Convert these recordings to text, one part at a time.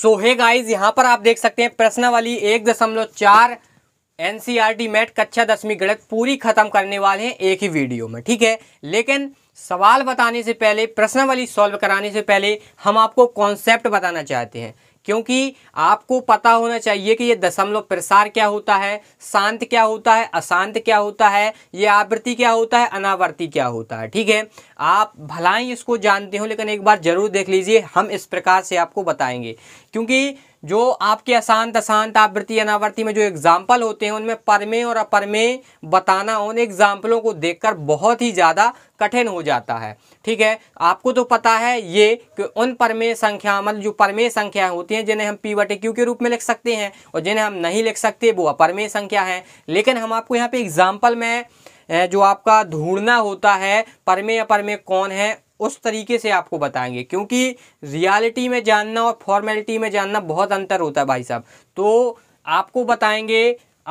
सो hey guys यहां पर आप देख सकते हैं वाली एक दशमलव चार एनसीआरटी e मैट कक्षा दसवीं गणित पूरी खत्म करने वाले हैं एक ही वीडियो में ठीक है लेकिन सवाल बताने से पहले वाली सॉल्व कराने से पहले हम आपको कॉन्सेप्ट बताना चाहते हैं क्योंकि आपको पता होना चाहिए कि ये दशमलव प्रसार क्या होता है शांत क्या होता है अशांत क्या होता है ये आवृत्ति क्या होता है अनावर्ती क्या होता है ठीक है आप भलाई इसको जानते हो लेकिन एक बार ज़रूर देख लीजिए हम इस प्रकार से आपको बताएंगे क्योंकि जो आपके अशांत अशांत आवृत्ति अनावृत्ति में जो एग्जाम्पल होते हैं उनमें परमे और अपरमे बताना उन एग्जाम्पलों को देखकर बहुत ही ज़्यादा कठिन हो जाता है ठीक है आपको तो पता है ये कि उन परमेय संख्या मतलब जो परमेय संख्याएं होती हैं जिन्हें हम पी वटे क्यू के रूप में लिख सकते हैं और जिन्हें हम नहीं लिख सकते वो अपरमेय संख्या हैं लेकिन हम आपको यहाँ पर एग्जाम्पल में जो आपका ढूंढना होता है परमेय अपरमेय कौन है उस तरीके से आपको बताएंगे क्योंकि रियलिटी में जानना और फॉर्मेलिटी में जानना बहुत अंतर होता है भाई साहब तो आपको बताएंगे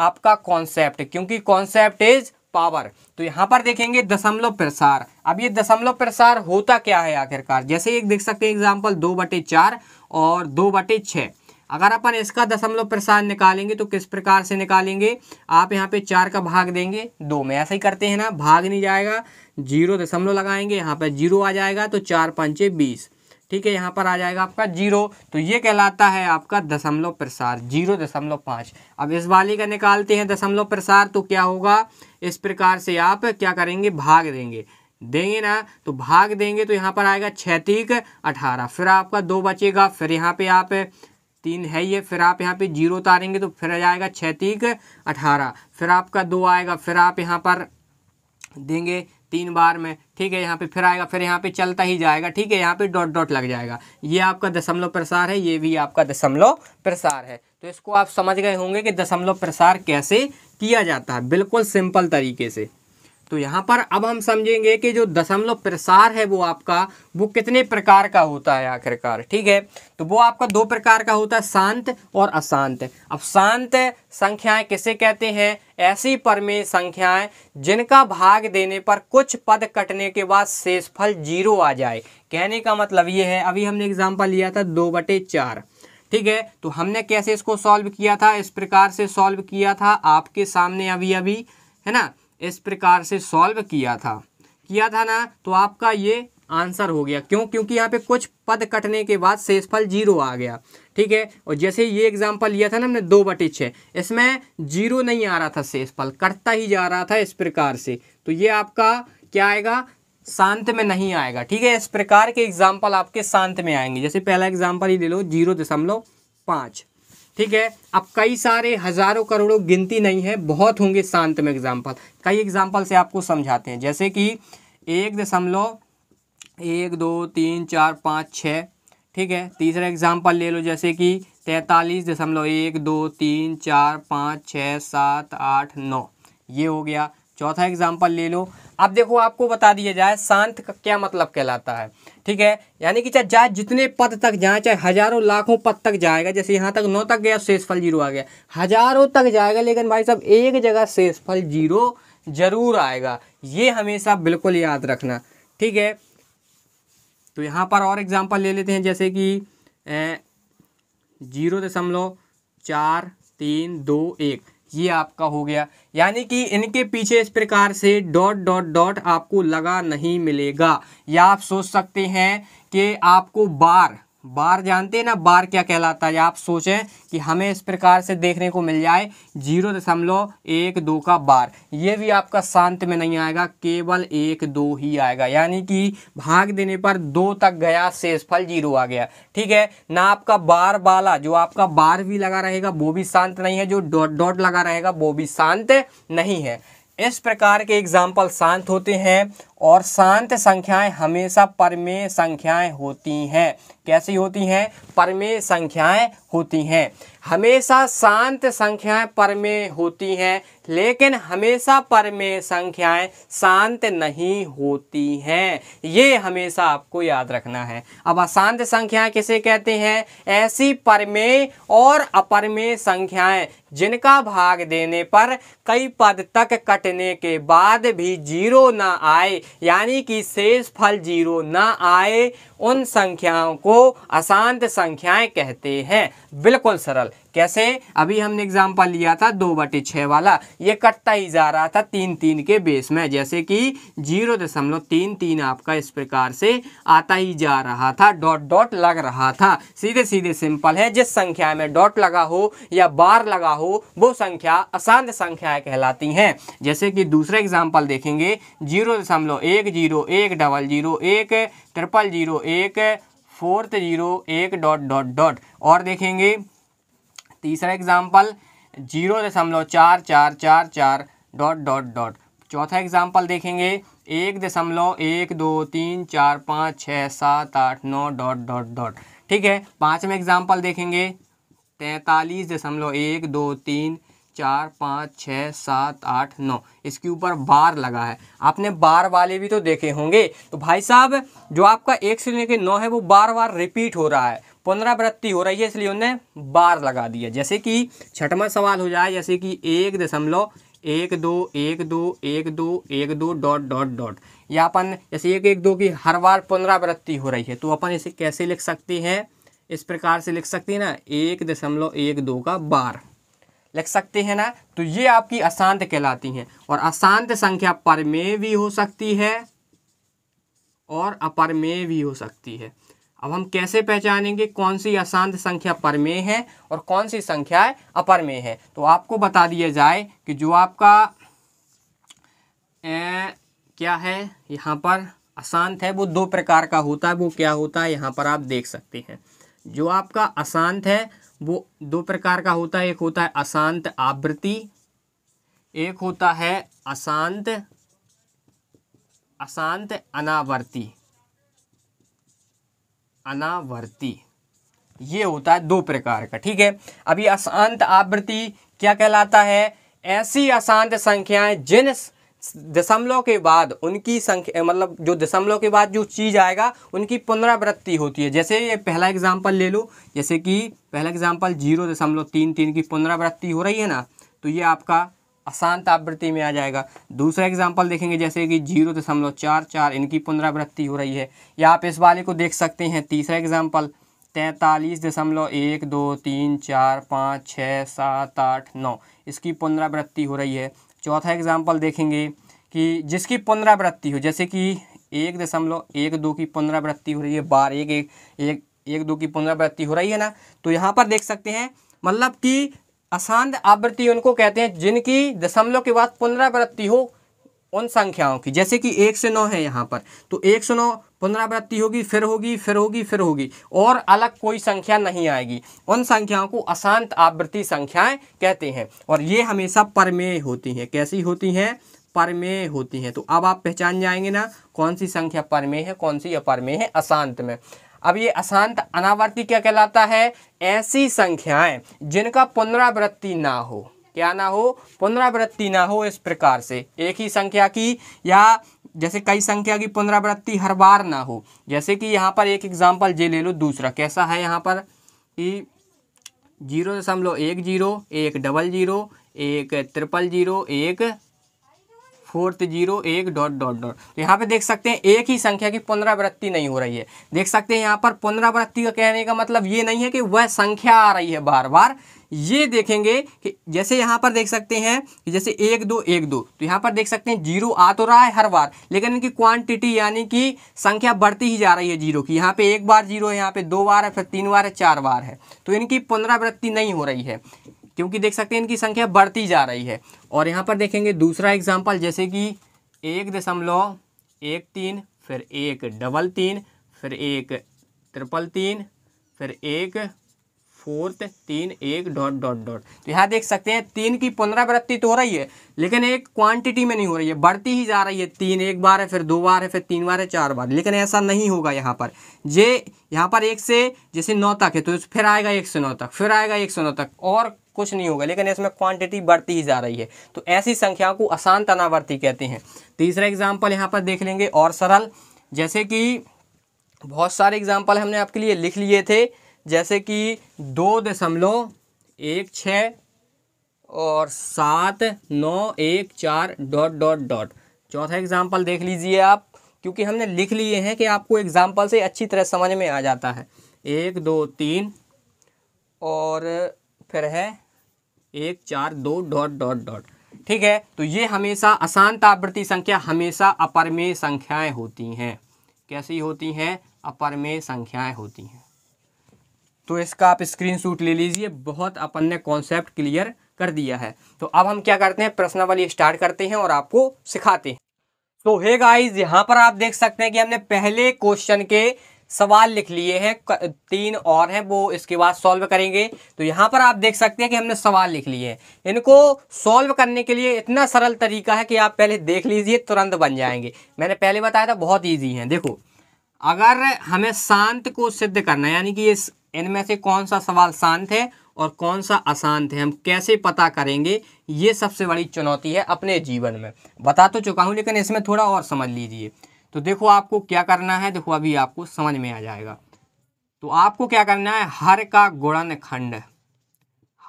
आपका कॉन्सेप्ट क्योंकि कॉन्सेप्ट इज पावर तो यहाँ पर देखेंगे दशमलव प्रसार अब ये दशमलव प्रसार होता क्या है आखिरकार जैसे एक देख सकते हैं एग्जाम्पल दो बटे चार और दो बटे छः अगर अपन इसका दशमलव प्रसाद निकालेंगे तो किस प्रकार से निकालेंगे आप यहाँ पे चार का भाग देंगे दो में ऐसा ही करते हैं ना भाग नहीं जाएगा जीरो दशमलव लगाएंगे यहाँ पर जीरो आ जाएगा तो चार पंचे बीस ठीक है यहाँ पर आ जाएगा आपका जीरो तो ये कहलाता है आपका दशमलव प्रसार जीरो दशमलव पाँच अब इस वाले का निकालते हैं दशमलव प्रसार तो क्या होगा इस प्रकार से आप क्या करेंगे भाग देंगे देंगे ना तो भाग देंगे तो यहाँ पर आएगा छैतीक अठारह फिर आपका दो बचेगा फिर यहाँ पे आप तीन है ये फिर आप यहाँ पे जीरो उतारेंगे तो फिर आ जाएगा छः तीक अठारह फिर आपका दो आएगा फिर आप यहाँ पर देंगे तीन बार में ठीक है यहाँ पे फिर आएगा फिर यहाँ पे चलता ही जाएगा ठीक है यहाँ पे डॉट डॉट लग जाएगा ये आपका दशमलव प्रसार है ये भी आपका दशमलव प्रसार है तो इसको आप समझ गए होंगे कि दशमलव प्रसार कैसे किया जाता है बिल्कुल सिंपल तरीके से तो यहाँ पर अब हम समझेंगे कि जो दशमलव प्रसार है वो आपका वो कितने प्रकार का होता है आखिरकार ठीक है तो वो आपका दो प्रकार का होता है शांत और अशांत अब शांत संख्याएं किसे कहते हैं ऐसी परमे संख्याएं जिनका भाग देने पर कुछ पद कटने के बाद शेषफल जीरो आ जाए कहने का मतलब ये है अभी हमने एग्जाम्पल लिया था दो बटे चार ठीक है तो हमने कैसे इसको सॉल्व किया था इस प्रकार से सॉल्व किया था आपके सामने अभी अभी है ना इस प्रकार से सॉल्व किया था किया था ना तो आपका ये आंसर हो गया क्यों क्योंकि यहाँ पे कुछ पद कटने के बाद शेषफल जीरो आ गया ठीक है और जैसे ये एग्जाम्पल लिया था ना हमने दो बटे छः इसमें जीरो नहीं आ रहा था शेषफल कटता ही जा रहा था इस प्रकार से तो ये आपका क्या आएगा शांत में नहीं आएगा ठीक है इस प्रकार के एग्जाम्पल आपके शांत में आएंगे जैसे पहला एग्जाम्पल ही ले लो जीरो दशमलव पाँच ठीक है अब कई सारे हज़ारों करोड़ों गिनती नहीं है बहुत होंगे शांत में एग्जाम्पल कई एग्जाम्पल से आपको समझाते हैं जैसे कि एक दशमलव एक दो तीन चार पाँच छः ठीक है तीसरा एग्जाम्पल ले लो जैसे कि तैंतालीस दशमलव एक दो तीन चार पाँच छः सात आठ नौ ये हो गया चौथा एग्जाम्पल ले लो अब देखो आपको बता दिया जाए शांत का क्या मतलब कहलाता है ठीक है यानी कि चाहे जाए जितने पद तक जाए चाहे हजारों लाखों पद तक जाएगा जैसे यहाँ तक नौ तक गया शेषफल जीरो आ गया हजारों तक जाएगा लेकिन भाई साहब एक जगह शेषफल जीरो जरूर आएगा ये हमेशा बिल्कुल याद रखना ठीक है तो यहाँ पर और एग्जाम्पल ले लेते हैं जैसे कि जीरो दशमलव चार तीन दो एक ये आपका हो गया यानी कि इनके पीछे इस प्रकार से डॉट डॉट डॉट आपको लगा नहीं मिलेगा या आप सोच सकते हैं कि आपको बार बार जानते हैं ना बार क्या कहलाता है आप सोचें कि हमें इस प्रकार से देखने को मिल जाए जीरो दशमलव एक दो का बार ये भी आपका शांत में नहीं आएगा केवल एक दो ही आएगा यानी कि भाग देने पर दो तक गया शेषफल जीरो आ गया ठीक है ना आपका बार बाला जो आपका बार भी लगा रहेगा वो भी शांत नहीं है जो डॉट डॉट लगा रहेगा वो भी शांत नहीं है इस प्रकार के एग्जाम्पल शांत होते हैं और शांत संख्याएं हमेशा परमेय संख्याएं होती हैं कैसी होती हैं परमेय संख्याएं होती हैं हमेशा शांत संख्याएं परमेय होती हैं लेकिन हमेशा परमेय संख्याएं शांत नहीं होती हैं ये हमेशा आपको याद रखना है अब अशांत संख्याएं किसे कहते हैं ऐसी परमेय और अपरमेय संख्याएं जिनका भाग देने पर कई पद तक कटने के बाद भी जीरो ना आए यानी कि शेष फल जीरो ना आए उन संख्याओं को अशांत संख्याएं कहते हैं बिल्कुल सरल कैसे अभी हमने एग्जाम्पल लिया था दो बटे छः वाला ये कटता ही जा रहा था तीन तीन के बेस में जैसे कि जीरो दशमलव तीन तीन आपका इस प्रकार से आता ही जा रहा था डॉट डॉट लग रहा था सीधे सीधे सिंपल है जिस संख्या में डॉट लगा हो या बार लगा हो वो संख्या अशांत संख्याएँ कहलाती हैं जैसे कि दूसरा एग्जाम्पल देखेंगे जीरो दशमलव एक जीरो एक डबल जीरो एक ट्रिपल जीरो एक फोर्थ जीरो एक डॉट डॉट डॉट और देखेंगे तीसरा एग्जाम्पल जीरो दशमलव चार चार चार चार डॉट डॉट डॉट चौथा एग्जाम्पल देखेंगे एक दशमलव एक दो तीन चार पाँच छः सात आठ नौ डॉट डॉट डॉट ठीक है पाँचवा एग्जाम्पल देखेंगे तैंतालीस दशमलव एक दो तीन चार पाँच छः सात आठ नौ इसके ऊपर बार लगा है आपने बार वाले भी तो देखे होंगे तो भाई साहब जो आपका एक से लेकर नौ है वो बार बार रिपीट हो रहा है पुनरावृत्ति हो रही है इसलिए उन्हें बार लगा दिया जैसे कि छठवा सवाल हो जाए जैसे कि एक दशमलव एक दो एक दो एक दो एक दो डॉट डॉट डॉट या अपन जैसे एक एक दो की हर बार पुनरावृत्ति हो रही है तो अपन इसे कैसे लिख सकते हैं इस प्रकार से लिख सकते हैं ना एक दशमलव एक दो का बार लिख सकते हैं ना तो ये आपकी अशांत कहलाती हैं और अशांत संख्या परमेय भी हो सकती है और अपरमेय भी हो सकती है अब हम कैसे पहचानेंगे कौन सी अशांत संख्या परमेय है और कौन सी संख्या अपरमेय है तो आपको बता दिया जाए कि जो आपका ए, क्या है यहाँ पर अशांत है वो दो प्रकार का होता है वो क्या होता है यहाँ पर आप देख सकते हैं जो आपका अशांत है वो दो प्रकार का होता है एक होता है अशांत आवृत्ति एक होता है अशांत अशांत अनावर्ती अनावर्ती ये होता है दो प्रकार का ठीक है अभी अशांत आवृत्ति क्या कहलाता है ऐसी अशांत संख्याएं जिन दशमलव के बाद उनकी संख्या मतलब जो दशमलव के बाद जो चीज़ आएगा उनकी पुनरावृत्ति होती है जैसे ये पहला एग्जाम्पल ले लो जैसे कि पहला एग्जाम्पल जीरो दशमलव तीन तीन की पुनरावृत्ति हो रही है ना तो ये आपका अशांत आवृत्ति में आ जाएगा दूसरा एग्जाम्पल देखेंगे जैसे कि जीरो दशमलव चार चार इनकी पुनरावृत्ति हो रही है या आप इस वाले को देख सकते हैं तीसरा एग्जाम्पल तैंतालीस दशमलव एक दो तीन चार पाँच छः सात आठ नौ इसकी पुनरावृत्ति हो रही है चौथा एग्जाम्पल देखेंगे कि जिसकी पुनरावृत्ति हो जैसे कि एक दशमलव एक दो की पुनरावृत्ति हो रही है बार एक एक एक, एक दो की पुनरावृत्ति हो रही है ना तो यहाँ पर देख सकते हैं मतलब कि अशांत आवृत्ति उनको कहते हैं जिनकी दशमलव के बाद पुनरावृत्ति हो उन संख्याओं की जैसे कि एक से नौ है यहाँ पर तो एक से नौ पुनरावृत्ति होगी फिर होगी फिर होगी फिर होगी और अलग कोई संख्या नहीं आएगी उन संख्याओं को अशांत आवृत्ति संख्याएं कहते हैं और ये हमेशा परमेय होती हैं कैसी होती हैं परमेय होती हैं तो अब आप पहचान जाएंगे ना कौन सी संख्या परमेय है कौन सी अपरमेय है अशांत में अब ये अशांत अनावर्ती क्या कहलाता है ऐसी संख्याएं जिनका पुनरावृत्ति ना हो क्या ना हो पुनरावृत्ति ना हो इस प्रकार से एक ही संख्या की या जैसे कई संख्या की पुनरावृत्ति हर बार ना हो जैसे कि यहाँ पर एक एग्जाम्पल जे ले लो दूसरा कैसा है यहाँ पर कि जीरो दशमलव एक जीरो एक डबल जीरो एक ट्रिपल जीरो एक फोर्थ जीरो एक डॉट डॉट डॉट यहाँ पे देख सकते हैं एक ही संख्या की पुनरावृत्ति नहीं हो रही है देख सकते हैं यहाँ पर पुनरावृत्ति का कहने का मतलब ये नहीं है कि वह संख्या आ रही है बार बार ये देखेंगे कि जैसे यहाँ पर देख सकते हैं कि जैसे एक दो एक दो तो यहाँ पर देख सकते हैं जीरो आ तो रहा है हर बार लेकिन इनकी क्वांटिटी यानी कि संख्या बढ़ती ही जा रही है जीरो की यहाँ पे एक बार जीरो है यहाँ पे दो बार है फिर तीन बार है चार बार है तो इनकी पुनरावृत्ति नहीं हो रही है क्योंकि देख सकते हैं इनकी संख्या बढ़ती जा रही है और यहाँ पर देखेंगे दूसरा एग्जाम्पल जैसे कि एक दशमलव एक तीन फिर एक डबल तीन फिर एक ट्रिपल तीन फिर एक फोर्थ तीन एक डॉट डॉट डॉट तो यहाँ देख सकते हैं तीन की पुनरावृत्ति तो हो रही है लेकिन एक क्वांटिटी में नहीं हो रही है बढ़ती ही जा रही है तीन एक बार है फिर दो बार है फिर तीन बार है चार बार लेकिन ऐसा नहीं होगा यहाँ पर जे यहाँ पर एक से जैसे नौ तक है तो फिर आएगा एक से नौ तक फिर आएगा एक से नौ तक और कुछ नहीं होगा लेकिन इसमें क्वांटिटी बढ़ती ही जा रही है तो ऐसी संख्याओं को आसान तनावर्ती कहते हैं तीसरा एग्जाम्पल यहाँ पर देख लेंगे और सरल जैसे कि बहुत सारे एग्जाम्पल हमने आपके लिए लिख लिए थे जैसे कि दो दशमलव एक छः और सात नौ एक चार डॉट डॉट डॉट चौथा एग्ज़ाम्पल देख लीजिए आप क्योंकि हमने लिख लिए हैं कि आपको एग्ज़ाम्पल से अच्छी तरह समझ में आ जाता है एक दो तीन और फिर है एक चार दो डॉट डॉट डॉट ठीक है तो ये हमेशा आसान आवृत्ति संख्या हमेशा अपरमेय संख्याएं होती हैं कैसी होती हैं अपरमेय संख्याएं होती हैं तो इसका आप स्क्रीनशॉट ले लीजिए बहुत अपन ने कॉन्सेप्ट क्लियर कर दिया है तो अब हम क्या करते हैं प्रश्नावली स्टार्ट करते हैं और आपको सिखाते हैं तो हे गाइज यहाँ पर आप देख सकते हैं कि हमने पहले क्वेश्चन के सवाल लिख लिए हैं तीन और हैं वो इसके बाद सॉल्व करेंगे तो यहाँ पर आप देख सकते हैं कि हमने सवाल लिख लिए हैं इनको सॉल्व करने के लिए इतना सरल तरीका है कि आप पहले देख लीजिए तुरंत बन जाएंगे मैंने पहले बताया था बहुत ईजी हैं देखो अगर हमें शांत को सिद्ध करना है यानी कि ये इनमें से कौन सा सवाल शांत है और कौन सा अशांत है हम कैसे पता करेंगे ये सबसे बड़ी चुनौती है अपने जीवन में बता तो चुका हूँ लेकिन इसमें थोड़ा और समझ लीजिए तो देखो आपको क्या करना है देखो अभी आपको समझ में आ जाएगा तो आपको क्या करना है हर का गुणन खंड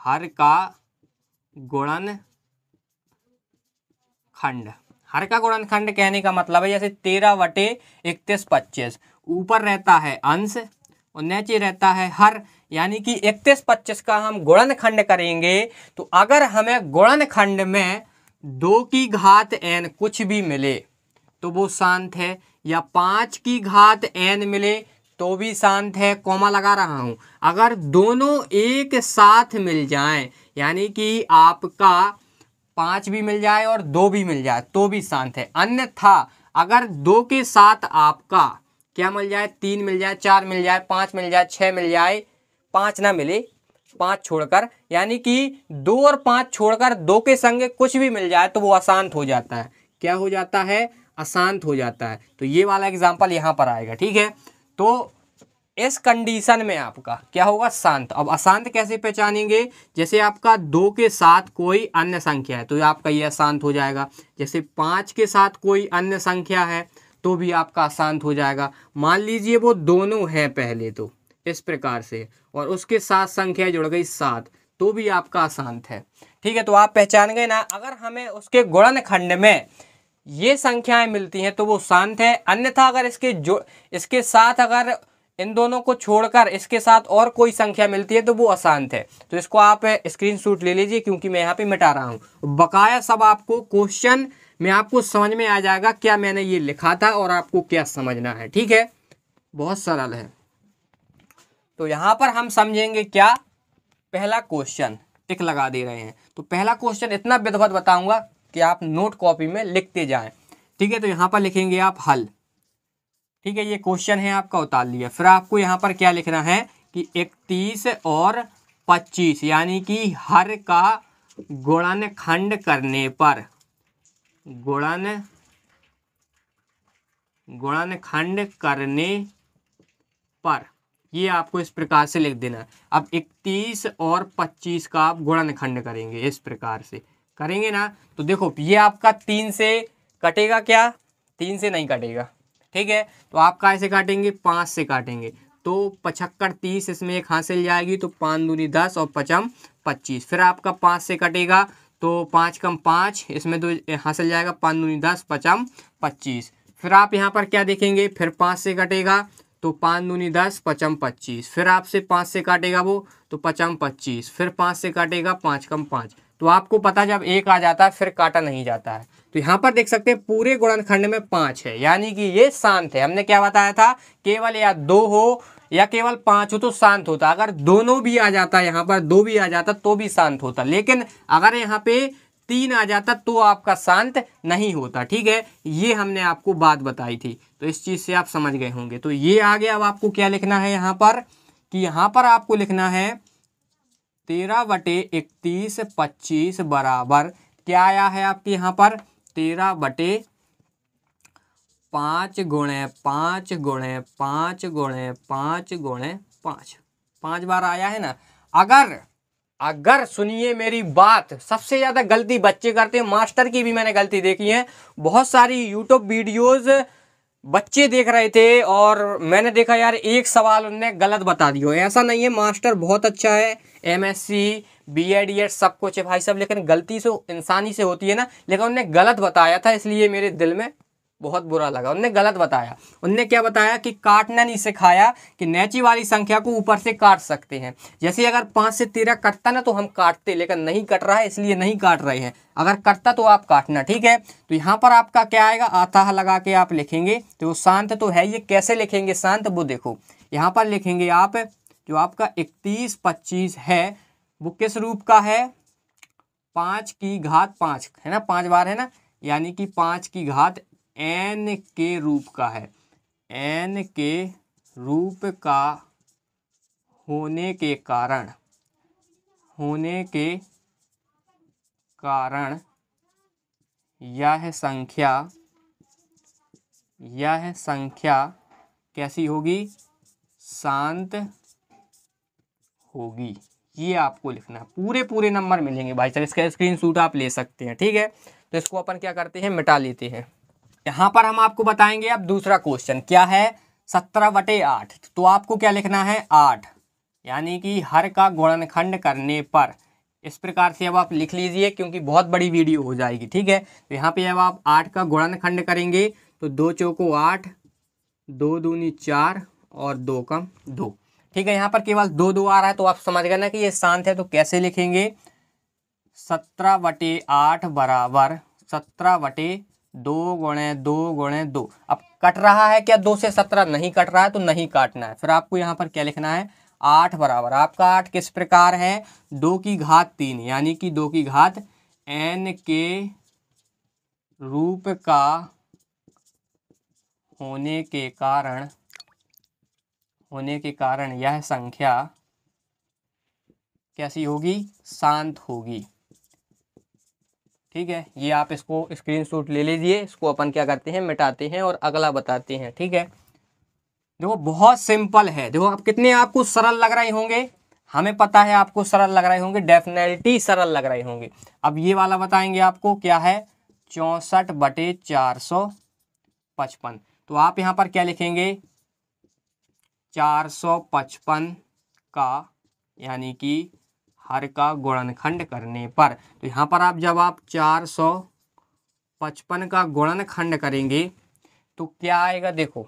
हर का गुणन खंड हर का गुणनखंड कहने का मतलब है जैसे तेरह वटे इकतीस पच्चीस ऊपर रहता है अंश और नीचे रहता है हर यानी कि इकतीस पच्चीस का हम गुणनखंड करेंगे तो अगर हमें गुणनखंड में दो की घात एन कुछ भी मिले तो वो शांत है या पाँच की घात एन मिले तो भी शांत है कोमा लगा रहा हूँ अगर दोनों एक साथ मिल जाएं यानी कि आपका पाँच भी मिल जाए और दो भी मिल जाए तो भी शांत है अन्यथा अगर दो के साथ आपका क्या मिल जाए तीन मिल जाए चार मिल जाए पाँच मिल जाए छः मिल जाए पाँच ना मिले पाँच छोड़कर यानी कि दो और पाँच छोड़कर दो के संग कुछ भी मिल जाए तो वो अशांत हो जाता है क्या हो जाता है अशांत हो जाता है तो ये वाला एग्जाम्पल यहाँ पर आएगा ठीक है तो इस कंडीशन में आपका क्या होगा शांत अब अशांत कैसे पहचानेंगे जैसे आपका दो के साथ कोई अन्य संख्या है तो आपका यह अशांत हो जाएगा जैसे पाँच के साथ कोई अन्य संख्या है तो भी आपका अशांत हो जाएगा मान लीजिए वो दोनों हैं पहले तो इस प्रकार से और उसके साथ संख्या जुड़ गई सात तो भी आपका अशांत है ठीक है तो आप पहचान गए ना अगर हमें उसके गुणन खंड में ये संख्याएं मिलती हैं तो वो शांत है अन्यथा अगर इसके जो इसके साथ अगर इन दोनों को छोड़कर इसके साथ और कोई संख्या मिलती है तो वो अशांत है तो इसको आप स्क्रीनशॉट ले लीजिए क्योंकि मैं यहाँ पे मिटा रहा हूँ बकाया सब आपको क्वेश्चन में आपको समझ में आ जाएगा क्या मैंने ये लिखा था और आपको क्या समझना है ठीक है बहुत सरल है तो यहाँ पर हम समझेंगे क्या पहला क्वेश्चन टिक लगा दे रहे हैं तो पहला क्वेश्चन इतना विधवत बताऊंगा कि आप नोट कॉपी में लिखते जाएं ठीक है तो यहाँ पर लिखेंगे आप हल ठीक है ये क्वेश्चन है आपका उतार लिया फिर आपको यहाँ पर क्या लिखना है कि इकतीस और पच्चीस यानी कि हर का गुणन खंड करने पर गुणन गुणन खंड करने पर ये आपको इस प्रकार से लिख देना अब इकतीस और पच्चीस का आप गुणन खंड करेंगे इस प्रकार से करेंगे ना तो देखो ये आपका तीन से कटेगा क्या तीन से नहीं कटेगा ठीक है तो आप काय से काटेंगे पाँच से काटेंगे तो पचहत्तर तीस इसमें एक हासिल जाएगी तो पाँच दूनी दस और पचम पच्चीस फिर आपका पाँच से कटेगा तो पाँच कम पाँच इसमें दो हासिल जाएगा पाँच दूनी दस पचम पच्चीस फिर आप यहाँ पर क्या देखेंगे फिर पाँच से कटेगा तो पाँच दूनी दस पचम पच्चीस फिर आपसे पाँच से काटेगा वो तो पचम पच्चीस फिर पाँच से काटेगा पाँच कम पाँच तो आपको पता जब एक आ जाता है फिर काटा नहीं जाता है तो यहां पर देख सकते हैं पूरे गुणनखंड में पांच है यानी कि ये शांत है हमने क्या बताया था केवल या दो हो या केवल पांच हो तो शांत होता अगर दोनों भी आ जाता यहां पर दो भी आ जाता तो भी शांत होता लेकिन अगर यहाँ पे तीन आ जाता तो आपका शांत नहीं होता ठीक है ये हमने आपको बात बताई थी तो इस चीज़ से आप समझ गए होंगे तो ये आ गया अब आपको क्या लिखना है यहां पर कि यहां पर आपको लिखना है तेरह बटे इकतीस पच्चीस बराबर क्या आया है आपके यहाँ पर तेरह बटे पाँच गुणे पाँच गुणे पाँच गुणे पाँच गुणे पाँच पाँच बार आया है ना अगर अगर सुनिए मेरी बात सबसे ज़्यादा गलती बच्चे करते हैं मास्टर की भी मैंने गलती देखी है बहुत सारी यूट्यूब वीडियोस बच्चे देख रहे थे और मैंने देखा यार एक सवाल उनने गलत बता दिया ऐसा नहीं है मास्टर बहुत अच्छा है M S C B Ed Ed सब कुछ है भाई साहब लेकिन गलती से इंसानी से होती है ना लेकिन उनने गलत बताया था इसलिए मेरे दिल में बहुत बुरा लगा उनने गलत बताया उनने क्या बताया कि काटना नहीं सिखाया कि नैची वाली संख्या को ऊपर से काट सकते हैं जैसे अगर पाँच से तेरह कटता ना तो हम काटते लेकिन नहीं कट रहा है इसलिए नहीं काट रहे हैं अगर कटता तो आप काटना ठीक है तो यहाँ पर आपका क्या आएगा आता लगा के आप लिखेंगे तो शांत तो है ये कैसे लिखेंगे शांत वो देखो यहाँ पर लिखेंगे आप जो आपका इकतीस पच्चीस है वो किस रूप का है पांच की घात पांच है ना पांच बार है ना यानी कि पांच की घात एन के रूप का है एन के रूप का होने के कारण होने के कारण यह संख्या यह संख्या कैसी होगी शांत होगी ये आपको लिखना है पूरे पूरे नंबर मिलेंगे भाई साहब इसका स्क्रीन आप ले सकते हैं ठीक है तो इसको अपन क्या करते हैं मिटा लेते हैं यहाँ पर हम आपको बताएंगे अब दूसरा क्वेश्चन क्या है सत्रह बटे आठ तो आपको क्या लिखना है आठ यानी कि हर का गुणनखंड करने पर इस प्रकार से अब आप लिख लीजिए क्योंकि बहुत बड़ी वीडियो हो जाएगी ठीक है तो यहाँ पे अब आप आठ का गुणनखंड करेंगे तो दो चौको आठ दो दूनी चार और दो कम दो ठीक है यहाँ पर केवल दो दो आ रहा है तो आप समझ गए ना कि ये शांत है तो कैसे लिखेंगे सत्रह बटे आठ बराबर सत्रह बटे दो गुणे दो गुणे दो अब कट रहा है क्या दो से सत्रह नहीं कट रहा है तो नहीं काटना है फिर आपको यहाँ पर क्या लिखना है आठ बराबर आपका आठ किस प्रकार है दो की घात तीन यानी कि दो की घात एन के रूप का होने के कारण होने के कारण यह संख्या कैसी होगी शांत होगी ठीक है ये आप इसको स्क्रीनशॉट ले लीजिए इसको अपन क्या करते हैं मिटाते हैं और अगला बताते हैं ठीक है देखो बहुत सिंपल है देखो आप कितने आपको सरल लग रहे होंगे हमें पता है आपको सरल लग रहे होंगे डेफिनेटली सरल लग रहे होंगे अब ये वाला बताएंगे आपको क्या है चौंसठ बटे चार सौ पचपन तो आप यहाँ पर क्या लिखेंगे चार सौ पचपन का यानी कि हर का गुणनखंड करने पर तो यहाँ पर आप जब आप चार सौ पचपन का गुणनखंड करेंगे तो क्या आएगा देखो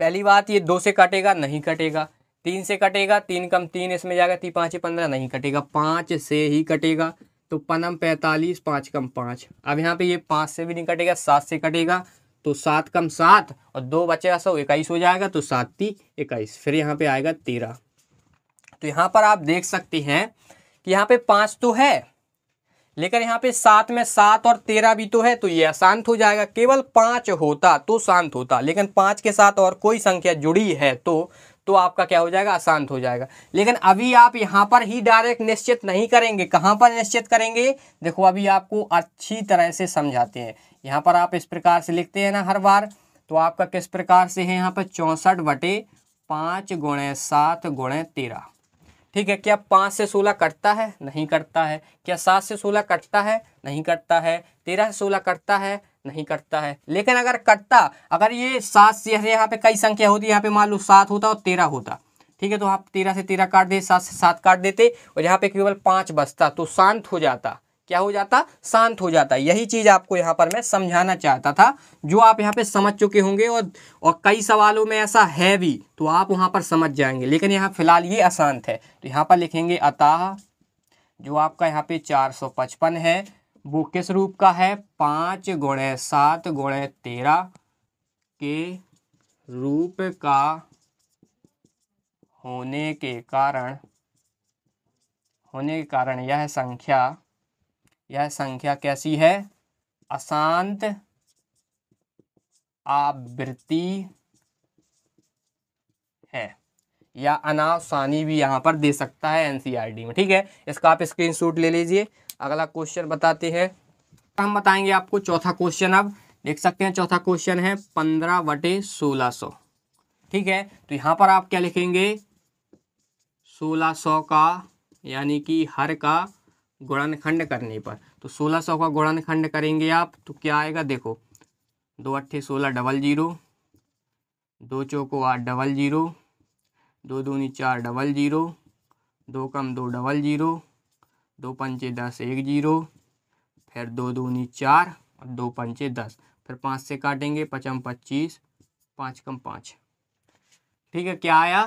पहली बात ये दो से कटेगा नहीं कटेगा तीन से कटेगा तीन कम तीन इसमें जाएगा तीन पाँच पंद्रह नहीं कटेगा पाँच से ही कटेगा तो पनम पैंतालीस पाँच कम पाँच अब यहाँ पे ये पाँच से भी नहीं कटेगा सात से कटेगा तो सात कम सात और दो बचेगा सौ इक्कीस हो जाएगा तो सात ती इक्कीस फिर यहाँ पे आएगा तेरह तो यहाँ पर आप देख सकते हैं कि यहाँ पे पाँच तो है लेकिन यहाँ पे सात में सात और तेरह भी तो है तो ये अशांत हो जाएगा केवल पाँच होता तो शांत होता लेकिन पाँच के साथ और कोई संख्या जुड़ी है तो तो आपका क्या हो जाएगा अशांत हो जाएगा लेकिन अभी आप यहाँ पर ही डायरेक्ट निश्चित नहीं करेंगे कहाँ पर निश्चित करेंगे देखो अभी आपको अच्छी तरह से समझाते हैं यहाँ पर आप इस प्रकार से लिखते हैं ना हर बार तो आपका किस प्रकार से है यहाँ पर चौंसठ बटे पाँच गुणे सात गुणे तेरह ठीक है क्या पाँच से सोलह कटता है नहीं कटता है क्या सात से सोलह कटता है नहीं कटता है तेरह से सोलह कटता है नहीं कटता है लेकिन अगर कटता अगर ये सात से यहाँ पे कई संख्या होती यहाँ पे मान लो सात होता और तेरह होता ठीक है तो आप तेरह से तेरह काट दे सात से सात काट देते और यहाँ पे केवल पांच बचता तो शांत हो जाता क्या हो जाता शांत हो जाता यही चीज़ आपको यहाँ पर मैं समझाना चाहता था जो आप यहाँ पे समझ चुके होंगे और और कई सवालों में ऐसा है भी तो आप वहाँ पर समझ जाएंगे लेकिन यहाँ फिलहाल ये अशांत है तो यहाँ पर लिखेंगे अतः जो आपका यहाँ पे 455 है वो किस रूप का है पाँच गुणे सात गुणे तेरह के रूप का होने के कारण होने के कारण यह संख्या यह संख्या कैसी है अशांत आवृत्ति है या अनावसानी भी यहाँ पर दे सकता है एनसीईआरटी e में ठीक है इसका आप स्क्रीनशॉट ले लीजिए अगला क्वेश्चन बताते हैं हम बताएंगे आपको चौथा क्वेश्चन अब देख सकते हैं चौथा क्वेश्चन है पंद्रह बटे सोलह सौ ठीक है तो यहाँ पर आप क्या लिखेंगे सोलह सौ का यानी कि हर का गुणनखंड करने पर तो सोलह सौ का गुणनखंड करेंगे आप तो क्या आएगा देखो दो अट्ठे सोलह डबल जीरो दो चौको आठ डबल जीरो दो दूनी चार डबल जीरो दो कम दो डबल जीरो दो पंचे दस एक जीरो फिर दो दूनी चार और दो पंचे दस फिर पाँच से काटेंगे पचम पच्चीस पाँच कम पाँच ठीक है क्या आया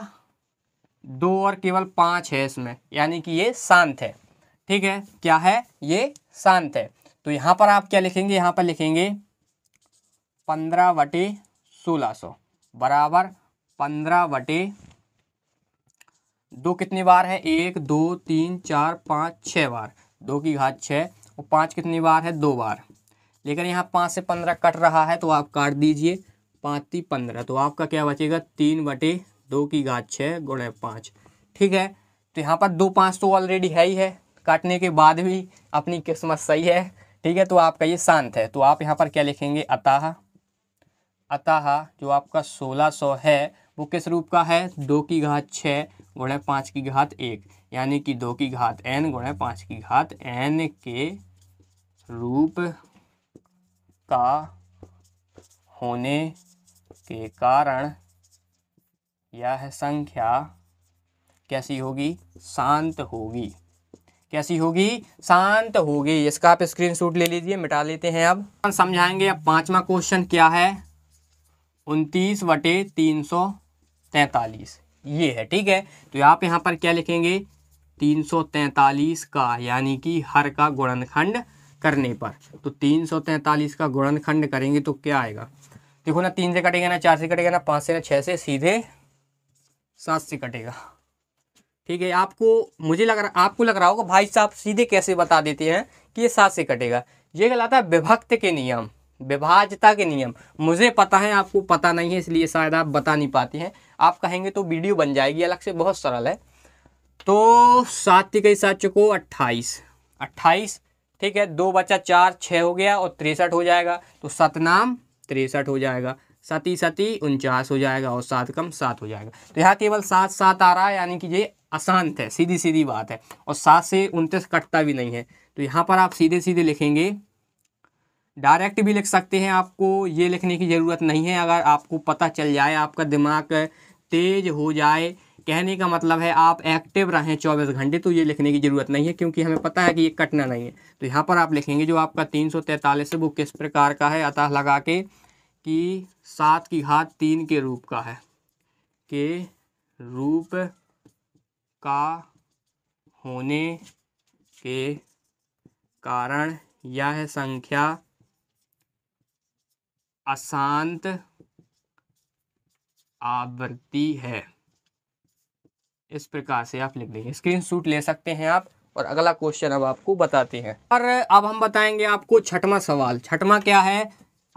दो और केवल पाँच है इसमें यानी कि ये शांत है ठीक है क्या है ये शांत है तो यहाँ पर आप क्या लिखेंगे यहाँ पर लिखेंगे पंद्रह बटे सोलह सौ बराबर पंद्रह बटे दो कितनी बार है एक दो तीन चार पाँच छः बार दो की घात छः और पाँच कितनी बार है दो बार लेकिन यहाँ पाँच से पंद्रह कट रहा है तो आप काट दीजिए पाँच ती पंद्रह तो आपका क्या बचेगा तीन बटे दो की घात छः गुणे पाँच ठीक है तो यहाँ पर दो पाँच तो ऑलरेडी है ही है काटने के बाद भी अपनी किस्मत सही है ठीक है तो आपका ये शांत है तो आप यहाँ पर क्या लिखेंगे अतः अतः जो आपका सोलह सौ है वो किस रूप का है दो की घात छः गुणे पाँच की घात एक यानी कि दो की घात एन गुणे पाँच की घात एन के रूप का होने के कारण यह संख्या कैसी होगी शांत होगी कैसी होगी शांत होगी इसका आप स्क्रीनशॉट ले लीजिए मिटा लेते हैं अब समझाएंगे अब पांचवा क्वेश्चन क्या है उनतीस वटे तीन सौ तैंतालीस ये है ठीक है तो आप यहाँ पर क्या लिखेंगे तीन सौ तैंतालीस का यानी कि हर का गुणनखंड करने पर तो तीन सौ तैंतालीस का गुणनखंड करेंगे तो क्या आएगा देखो ना तीन से कटेगा ना चार से कटेगा ना पाँच से ना छः से सीधे सात से कटेगा ठीक है आपको मुझे लग रहा आपको लग रहा होगा भाई साहब सीधे कैसे बता देते हैं कि ये सात से कटेगा ये कहलाता है विभक्त के नियम विभाजता के नियम मुझे पता है आपको पता नहीं है इसलिए शायद आप बता नहीं पाते हैं आप कहेंगे तो वीडियो बन जाएगी अलग से बहुत सरल है तो सात तिकई सात चुको अट्ठाईस अट्ठाईस ठीक है दो बचा चार छः हो गया और तिरसठ हो जाएगा तो सतनाम तिरसठ हो जाएगा सती सती उनचास हो जाएगा और सात कम सात हो जाएगा तो यहाँ केवल सात सात आ रहा है यानी कि ये आसान है सीधी सीधी बात है और सात से उनतीस कटता भी नहीं है तो यहाँ पर आप सीधे सीधे लिखेंगे डायरेक्ट भी लिख सकते हैं आपको ये लिखने की ज़रूरत नहीं है अगर आपको पता चल जाए आपका दिमाग तेज हो जाए कहने का मतलब है आप एक्टिव रहें चौबीस घंटे तो ये लिखने की ज़रूरत नहीं है क्योंकि हमें पता है कि ये कटना नहीं है तो यहाँ पर आप लिखेंगे जो आपका तीन सौ तैंतालीस है वो किस प्रकार का है अतः लगा के कि सात की घात तीन के रूप का है के रूप का होने के कारण यह संख्या अशांत आवृत्ति है इस प्रकार से आप लिख देंगे स्क्रीनशॉट ले सकते हैं आप और अगला क्वेश्चन अब आपको बताते हैं और अब हम बताएंगे आपको छठवां सवाल छठवां क्या है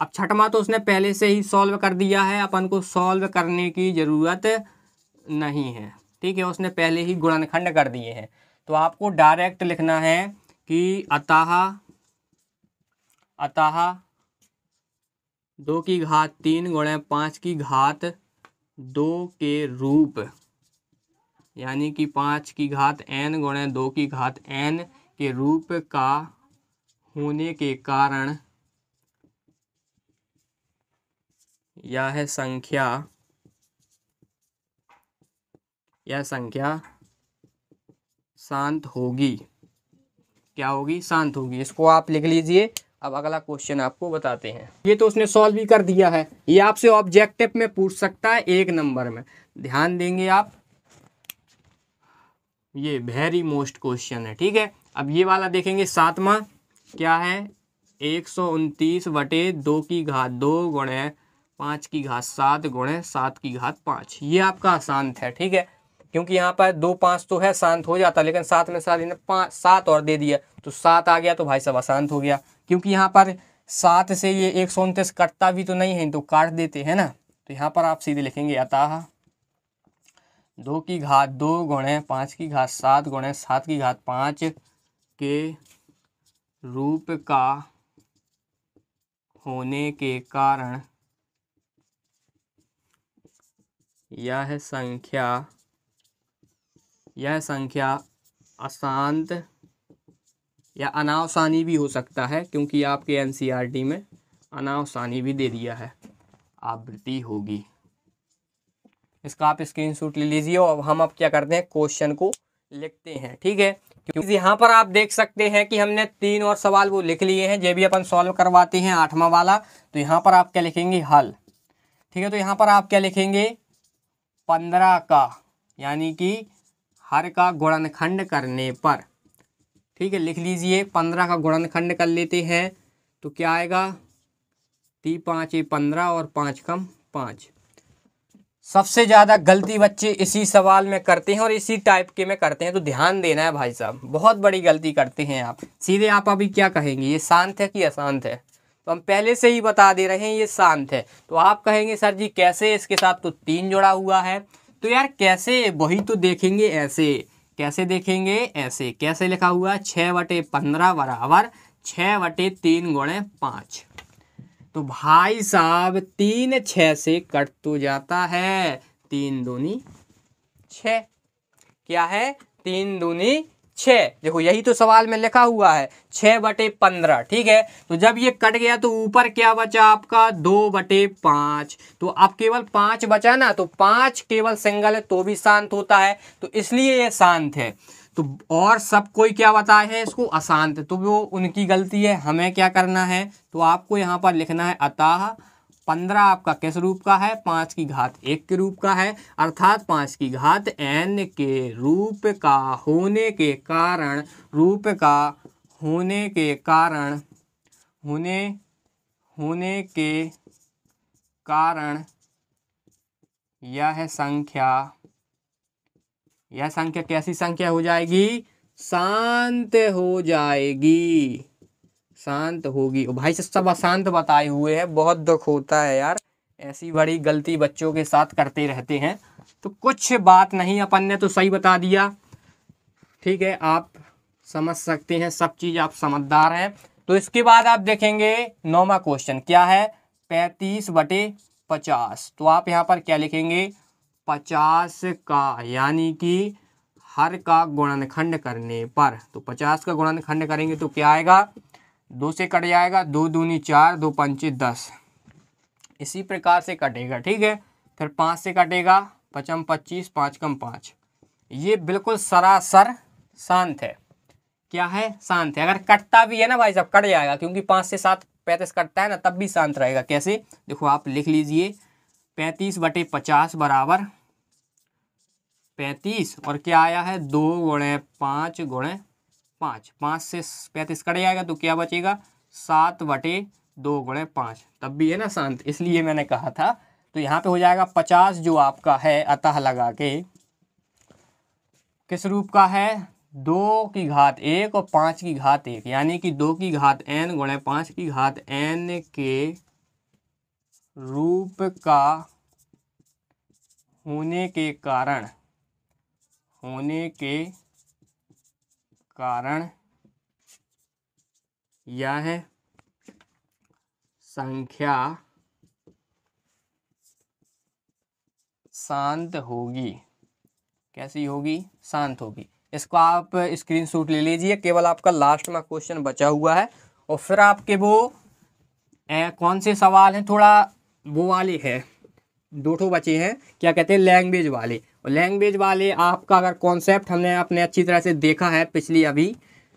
अब छठवां तो उसने पहले से ही सॉल्व कर दिया है अपन को सॉल्व करने की ज़रूरत नहीं है ठीक है उसने पहले ही गुणनखंड कर दिए हैं तो आपको डायरेक्ट लिखना है कि अतः अतः दो की घात तीन गुणे पाँच की घात दो के रूप यानी कि पाँच की घात एन गुणे दो की घात एन के रूप का होने के कारण यह संख्या यह संख्या शांत होगी क्या होगी शांत होगी इसको आप लिख लीजिए अब अगला क्वेश्चन आपको बताते हैं ये तो उसने सॉल्व भी कर दिया है ये आपसे ऑब्जेक्टिव में पूछ सकता है एक नंबर में ध्यान देंगे आप ये वेरी मोस्ट क्वेश्चन है ठीक है अब ये वाला देखेंगे सातवा क्या है एक सौ उनतीस वटे दो की घात दो गुणे पांच पाँच की घात सात गुणे सात की घात पाँच ये आपका आसान है ठीक है क्योंकि यहाँ पर दो पाँच तो है शांत हो जाता लेकिन सात में सात इन्हें पाँच सात और दे दिया तो सात आ गया तो भाई साहब अशांत हो गया क्योंकि यहाँ पर सात से ये एक सौ उनतीस कटता भी तो नहीं है तो काट देते हैं ना तो यहाँ पर आप सीधे लिखेंगे अतः दो की घात दो गुणे पाँच की घात सात गुणे सात की घात पाँच के रूप का होने के कारण यह संख्या यह संख्या अशांत या अनावसानी भी हो सकता है क्योंकि आपके एन e में अनावसानी भी दे दिया है आवृत्ति होगी इसका आप स्क्रीनशॉट ले लीजिए और हम अब क्या करते हैं क्वेश्चन को लिखते हैं ठीक है क्योंकि यहाँ पर आप देख सकते हैं कि हमने तीन और सवाल वो लिख लिए हैं जो भी अपन सॉल्व करवाते हैं आठवां वाला तो यहाँ पर आप क्या लिखेंगे हल ठीक है तो यहाँ पर आप क्या लिखेंगे पंद्रह का यानी कि हर का गुणनखंड करने पर ठीक है लिख लीजिए पंद्रह का गुणनखंड कर लेते हैं तो क्या आएगा ती पाँच ए पंद्रह और पाँच कम पाँच सबसे ज़्यादा गलती बच्चे इसी सवाल में करते हैं और इसी टाइप के में करते हैं तो ध्यान देना है भाई साहब बहुत बड़ी गलती करते हैं आप सीधे आप अभी क्या कहेंगे ये शांत है कि अशांत है तो हम पहले से ही बता दे रहे हैं ये शांत है तो आप कहेंगे सर जी कैसे इसके साथ तो तीन जुड़ा हुआ है तो यार कैसे वही तो देखेंगे ऐसे कैसे देखेंगे ऐसे कैसे लिखा हुआ है छः बटे पंद्रह बराबर छः बटे तीन गुणे पाँच तो भाई साहब तीन छः से कट तो जाता है तीन दूनी छ क्या है तीन दूनी छ देखो यही तो सवाल में लिखा हुआ है छह बटे पंद्रह ठीक है तो जब ये कट गया तो ऊपर क्या बचा आपका दो बटे पांच तो अब केवल पांच बचा ना तो पांच केवल सिंगल है तो भी शांत होता है तो इसलिए ये शांत है तो और सब कोई क्या बताए है इसको अशांत तो वो उनकी गलती है हमें क्या करना है तो आपको यहाँ पर लिखना है अतः पंद्रह आपका किस रूप का है पाँच की घात एक के रूप का है अर्थात पाँच की घात एन के रूप का होने के कारण रूप का होने के कारण होने होने के कारण यह संख्या यह संख्या कैसी संख्या हो जाएगी शांत हो जाएगी शांत होगी भाई से सब अशांत बताए हुए हैं बहुत दुख होता है यार ऐसी बड़ी गलती बच्चों के साथ करते रहते हैं तो कुछ बात नहीं अपन ने तो सही बता दिया ठीक है आप समझ सकते हैं सब चीज़ आप समझदार हैं तो इसके बाद आप देखेंगे नौवा क्वेश्चन क्या है पैंतीस बटे पचास तो आप यहाँ पर क्या लिखेंगे पचास का यानी कि हर का गुणनखंड करने पर तो पचास का गुणनखंड करेंगे तो क्या आएगा दो से कट जाएगा दो दूनी चार दो पंचे दस इसी प्रकार से कटेगा ठीक है फिर पाँच से कटेगा पचम पच्चीस पाँच कम पाँच ये बिल्कुल सरासर शांत है क्या है शांत है अगर कटता भी है ना भाई साहब कट जाएगा क्योंकि पाँच से सात पैंतीस कटता है ना तब भी शांत रहेगा कैसे देखो आप लिख लीजिए पैंतीस बटे पचास बराबर पैंतीस और क्या आया है दो गुणे पाँच गुणे पाँच पाँच से पैंतीस कट जाएगा तो क्या बचेगा सात बटे दो गुणे पाँच तब भी है ना शांत इसलिए मैंने कहा था तो यहाँ पे हो जाएगा पचास जो आपका है अतः लगा के किस रूप का है दो की घात एक और पाँच की घात एक यानी कि दो की घात एन गुणे पाँच की घात एन के रूप का होने के कारण होने के कारण यह है संख्या शांत होगी कैसी होगी शांत होगी इसको आप स्क्रीनशॉट ले लीजिए केवल आपका लास्ट में क्वेश्चन बचा हुआ है और फिर आपके वो ए, कौन से सवाल हैं थोड़ा वो वाले है दो ठो बचे हैं क्या कहते हैं लैंग्वेज वाले और लैंग्वेज वाले आपका अगर कॉन्सेप्ट हमने आपने अच्छी तरह से देखा है पिछली अभी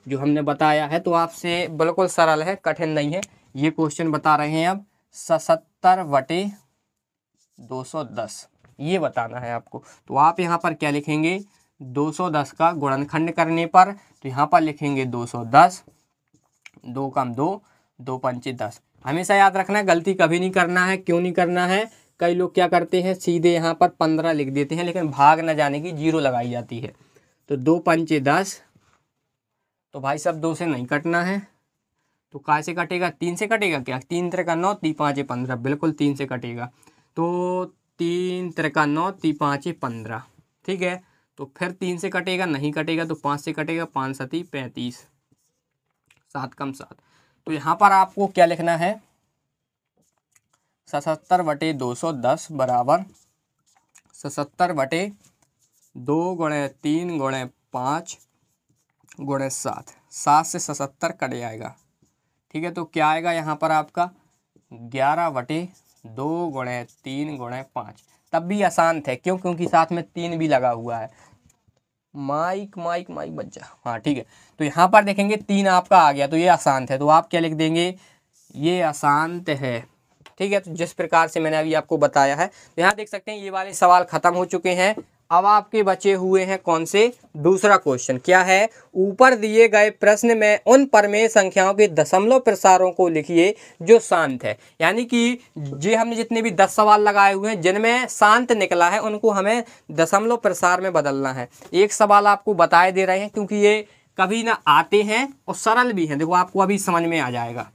जो हमने बताया है तो आपसे बिल्कुल सरल है कठिन नहीं है ये क्वेश्चन बता रहे हैं अब सतर बटे दो सौ दस ये बताना है आपको तो आप यहाँ पर क्या लिखेंगे दो सौ दस का गुणनखंड करने पर तो यहाँ पर लिखेंगे दो सौ दस दो कम दो दो पंचे दस हमेशा याद रखना है गलती कभी नहीं करना है क्यों नहीं करना है कई लोग क्या करते हैं सीधे यहाँ पर पंद्रह लिख देते हैं लेकिन भाग न जाने की जीरो लगाई जाती है तो दो पंचे दस तो भाई सब दो से नहीं कटना है तो कहाँ से कटेगा तीन से कटेगा क्या तीन त्रिका नौ ती पाँच पंद्रह बिल्कुल तीन से कटेगा तो तीन त्रिका नौ ती पाँच पंद्रह ठीक है तो फिर तीन से कटेगा नहीं कटेगा तो पाँच से कटेगा पाँच सती पैंतीस सात कम सात तो यहाँ पर आपको क्या लिखना है सतहत्तर बटे दो सौ दस बराबर सतहत्तर बटे दो गुणे तीन गुणे पाँच गुणे सात सात से सतहत्तर कट जाएगा ठीक है तो क्या आएगा यहाँ पर आपका ग्यारह बटे दो गुणे तीन गुणे पाँच तब भी आसान थे क्यों क्योंकि साथ में तीन भी लगा हुआ है माइक माइक माइक बच्चा हाँ ठीक है तो यहाँ पर देखेंगे तीन आपका आ गया तो ये आसान थे तो आप क्या लिख देंगे ये आसान है ठीक है तो जिस प्रकार से मैंने अभी आपको बताया है तो यहाँ देख सकते हैं ये वाले सवाल खत्म हो चुके हैं अब आपके बचे हुए हैं कौन से दूसरा क्वेश्चन क्या है ऊपर दिए गए प्रश्न में उन परमेय संख्याओं के दशमलव प्रसारों को लिखिए जो शांत है यानी कि जे हमने जितने भी दस सवाल लगाए हुए हैं जिनमें शांत निकला है उनको हमें दशमलव प्रसार में बदलना है एक सवाल आपको बताए दे रहे हैं क्योंकि ये कभी ना आते हैं और सरल भी हैं देखो आपको अभी समझ में आ जाएगा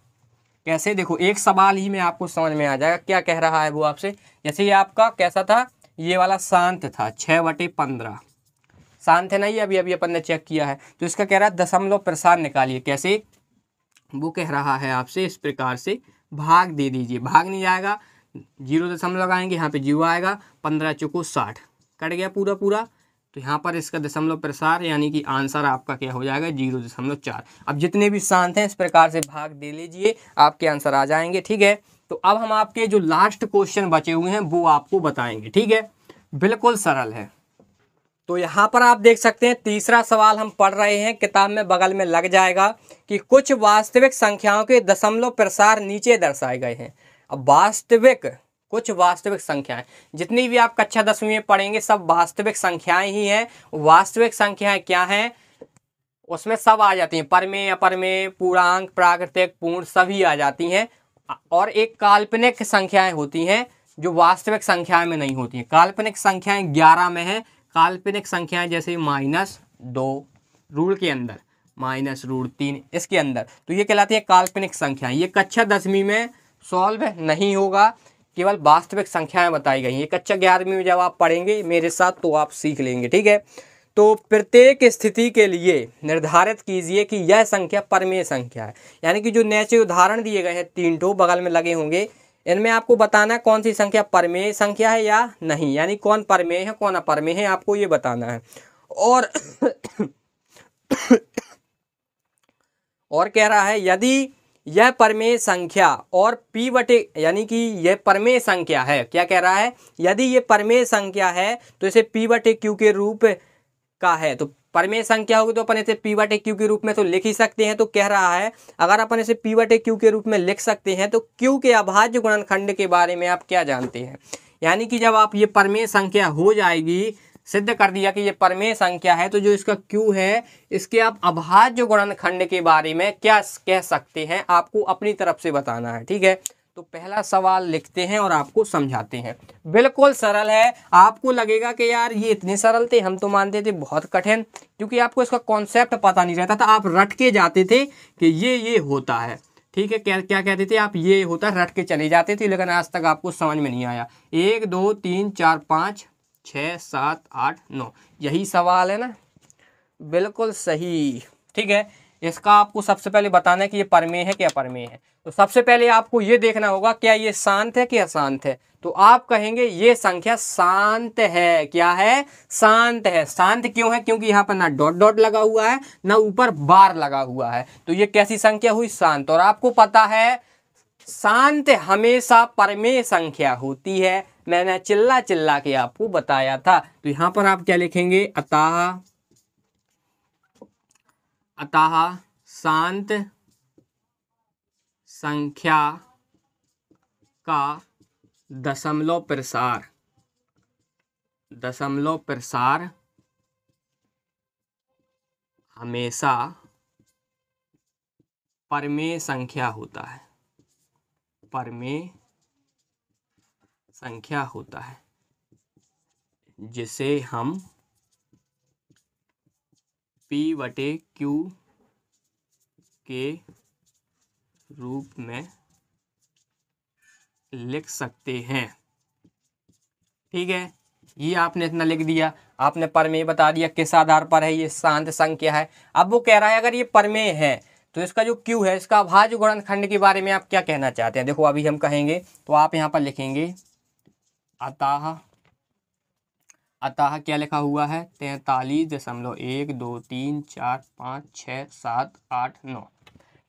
कैसे देखो एक सवाल ही में आपको समझ में आ जाएगा क्या कह रहा है वो आपसे जैसे ये आपका कैसा था ये वाला शांत था छः बटे पंद्रह शांत है ना ये अभी अभी अपन ने चेक किया है तो इसका कह रहा है दशमलव प्रसार निकालिए कैसे वो कह रहा है आपसे इस प्रकार से भाग दे दीजिए भाग नहीं जाएगा जीरो दशमलव आएंगे यहाँ पे जीरो आएगा पंद्रह चौको साठ कट गया पूरा पूरा तो यहाँ पर इसका दशमलव प्रसार यानी कि आंसर आपका क्या हो जाएगा जीरो दशमलव चार अब जितने भी शांत हैं इस प्रकार से भाग दे लीजिए आपके आंसर आ जाएंगे ठीक है तो अब हम आपके जो लास्ट क्वेश्चन बचे हुए हैं वो आपको बताएंगे ठीक है बिल्कुल सरल है तो यहाँ पर आप देख सकते हैं तीसरा सवाल हम पढ़ रहे हैं किताब में बगल में लग जाएगा कि कुछ वास्तविक संख्याओं के दशमलव प्रसार नीचे दर्शाए गए हैं अब वास्तविक कुछ वास्तविक संख्याएं जितनी भी आप कक्षा दसवीं में पढ़ेंगे सब वास्तविक संख्याएं ही हैं वास्तविक संख्याएं क्या हैं उसमें सब आ जाती हैं परमेय अपरमेय पूर्णांक प्राकृतिक पूर्ण सभी आ जाती हैं और एक काल्पनिक संख्याएं होती हैं जो वास्तविक संख्याएं में नहीं होती हैं काल्पनिक संख्याएं ग्यारह में हैं काल्पनिक संख्याएं जैसे माइनस दो रूल के अंदर माइनस रूल तीन इसके अंदर तो ये कहलाती है काल्पनिक संख्या ये कक्षा दसवीं में सॉल्व नहीं होगा केवल वास्तविक संख्याएं बताई गई हैं कक्षा ग्यारहवीं में जब आप पढ़ेंगे मेरे साथ तो आप सीख लेंगे ठीक है तो प्रत्येक स्थिति के लिए निर्धारित कीजिए कि यह संख्या परमेय संख्या है यानी कि जो नैचे उदाहरण दिए गए हैं तीन ठो बगल में लगे होंगे इनमें आपको बताना है कौन सी संख्या परमेय संख्या है या नहीं यानी कौन परमेय है कौन अपरमेय है आपको ये बताना है और और कह रहा है यदि यह परमेय संख्या और पी बटे यानी कि यह परमेय संख्या है क्या कह रहा है यदि यह परमेय संख्या है तो इसे पी बटे क्यू के रूप का है तो परमेय संख्या होगी तो अपन इसे पी बटे क्यू के रूप में तो लिख ही सकते हैं तो कह रहा है अगर अपन इसे पी बटे क्यू के रूप में लिख सकते हैं तो क्यू के अभाज्य गुणनखंड के बारे में आप क्या जानते हैं यानी कि जब आप ये परमेय संख्या हो जाएगी सिद्ध कर दिया कि ये परमेय संख्या है तो जो इसका क्यू है इसके आप अभाज्य गुणनखंड के बारे में क्या कह सकते हैं आपको अपनी तरफ से बताना है ठीक है तो पहला सवाल लिखते हैं और आपको समझाते हैं बिल्कुल सरल है आपको लगेगा कि यार ये इतने सरल थे हम तो मानते थे बहुत कठिन क्योंकि आपको इसका कॉन्सेप्ट पता नहीं रहता था आप रट के जाते थे कि ये ये होता है ठीक है क्या क्या कहते थे आप ये होता रट के चले जाते थे लेकिन आज तक आपको समझ में नहीं आया एक दो तीन चार पाँच छः सात आठ नौ यही सवाल है ना बिल्कुल सही ठीक है इसका आपको सबसे पहले बताना है कि ये परमेय है क्या परमेय है तो सबसे पहले आपको ये देखना होगा क्या ये शांत है क्या शांत है तो आप कहेंगे ये संख्या शांत है क्या है शांत है शांत क्यों है क्योंकि यहाँ पर ना डॉट डॉट लगा हुआ है ना ऊपर बार लगा हुआ है तो ये कैसी संख्या हुई शांत और आपको पता है शांत हमेशा परमेय संख्या होती है मैंने चिल्ला चिल्ला के आपको बताया था तो यहां पर आप क्या लिखेंगे अतः अतः शांत संख्या का दशमलव प्रसार दशमलव प्रसार हमेशा परमेय संख्या होता है परमेय संख्या होता है जिसे हम पी वटे क्यू के रूप में लिख सकते हैं ठीक है ये आपने इतना लिख दिया आपने परमेय बता दिया किस आधार पर है ये शांत संख्या है अब वो कह रहा है अगर ये परमेय है तो इसका जो क्यू है इसका अभाज्य गुणनखंड के बारे में आप क्या कहना चाहते हैं देखो अभी हम कहेंगे तो आप यहाँ पर लिखेंगे अतः अतः क्या लिखा हुआ है तैंतालीस दशमलव एक दो तीन चार पाँच छः सात आठ नौ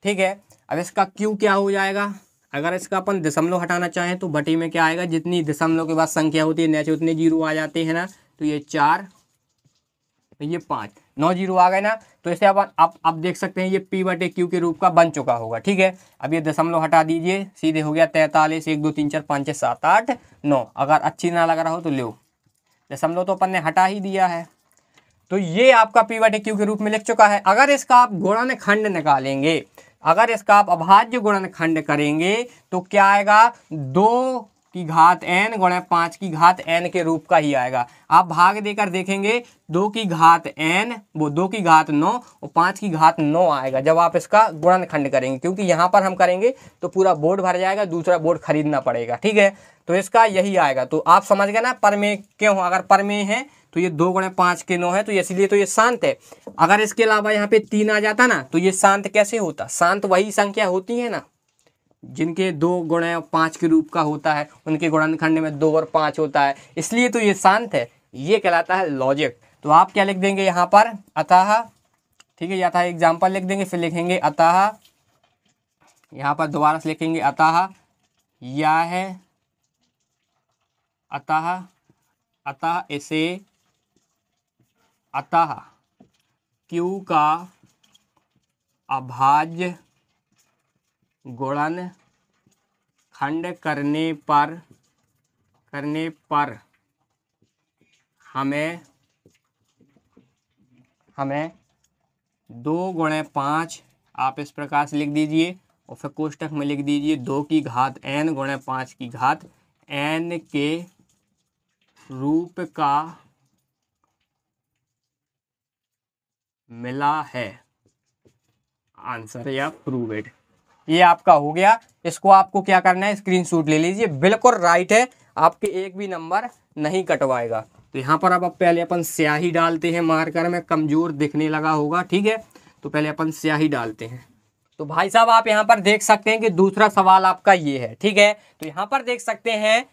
ठीक है अब इसका क्यू क्या हो जाएगा अगर इसका अपन दशमलव हटाना चाहें तो बटी में क्या आएगा जितनी दशमलव के बाद संख्या होती है नेचुर उतने जीरो आ जाते हैं ना तो ये चार तो ये पाँच नौ जीरो आ गए ना तो इसे आप आप आप देख सकते हैं ये पी बटे क्यू के रूप का बन चुका होगा ठीक है अब ये दशमलव हटा दीजिए सीधे हो गया तैंतालीस एक दो तीन चार पाँच छः सात आठ नौ अगर अच्छी ना लग रहा हो तो लो दशमलव तो अपन ने हटा ही दिया है तो ये आपका पी बटे क्यू के रूप में लिख चुका है अगर इसका आप गुणन खंड निकालेंगे अगर इसका आप अभाज्य गुणन खंड करेंगे तो क्या आएगा दो की घात एन गुणे पाँच की घात एन के रूप का ही आएगा आप भाग देकर देखेंगे दो की घात एन वो दो की घात नौ और पाँच की घात नौ आएगा जब आप इसका गुणनखंड करेंगे क्योंकि यहाँ पर हम करेंगे तो पूरा बोर्ड भर जाएगा दूसरा बोर्ड खरीदना पड़ेगा ठीक है तो इसका यही आएगा तो आप समझ गए ना परमेय क्यों अगर परमेय है तो ये दो गुणे पाँच के नौ है तो इसलिए तो ये शांत है अगर इसके अलावा यहाँ पे तीन आ जाता ना तो ये शांत कैसे होता शांत वही संख्या होती है ना जिनके दो गुण हैं पाँच के रूप का होता है उनके गुणनखंड में दो और पाँच होता है इसलिए तो ये शांत है ये कहलाता है लॉजिक तो आप क्या लिख देंगे यहाँ पर अतः ठीक है यथा एग्जाम्पल लिख देंगे फिर लिखेंगे अतः यहाँ पर दोबारा से लिखेंगे अतः या है अतः अतः इसे अतः क्यू का अभाज्य गुणन खंड करने पर करने पर हमें हमें दो गुणे पाँच आप इस प्रकार से लिख दीजिए और फिर कोष्टक में लिख दीजिए दो की घात एन गुणे पाँच की घात एन के रूप का मिला है आंसर या प्रूवेड ये आपका हो गया इसको आपको क्या करना है स्क्रीनशॉट ले लीजिए बिल्कुल राइट है आपके एक भी नंबर नहीं कटवाएगा तो यहाँ पर अब पहले अपन स्याही डालते हैं मार्कर में कमज़ोर दिखने लगा होगा ठीक है तो पहले अपन स्याही डालते हैं तो भाई साहब आप यहाँ पर देख सकते हैं कि दूसरा सवाल आपका ये है ठीक है तो यहाँ पर देख सकते हैं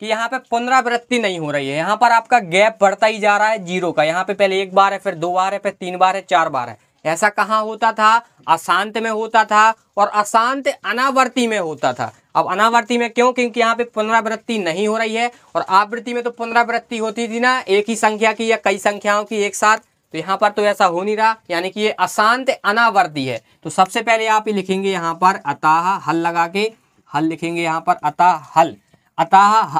कि यहाँ पे पुनरावृत्ति नहीं हो रही है यहाँ पर आपका गैप बढ़ता ही जा रहा है जीरो का यहाँ पे पहले एक बार है फिर दो बार है फिर तीन बार है चार बार है ऐसा कहाँ होता था अशांत में होता था और अशांत अनावर्ती में होता था अब अनावर्ती में क्यों क्योंकि यहाँ पे पुनरावृत्ति नहीं हो रही है और आवृत्ति में तो पुनरावृत्ति होती थी ना एक ही संख्या की या कई संख्याओं की एक साथ तो यहाँ पर तो ऐसा हो नहीं रहा यानी कि ये अशांत अनावर्ती है तो सबसे पहले आप ही लिखेंगे यहाँ पर अताह हल लगा के हल लिखेंगे यहाँ पर अताह हल अताह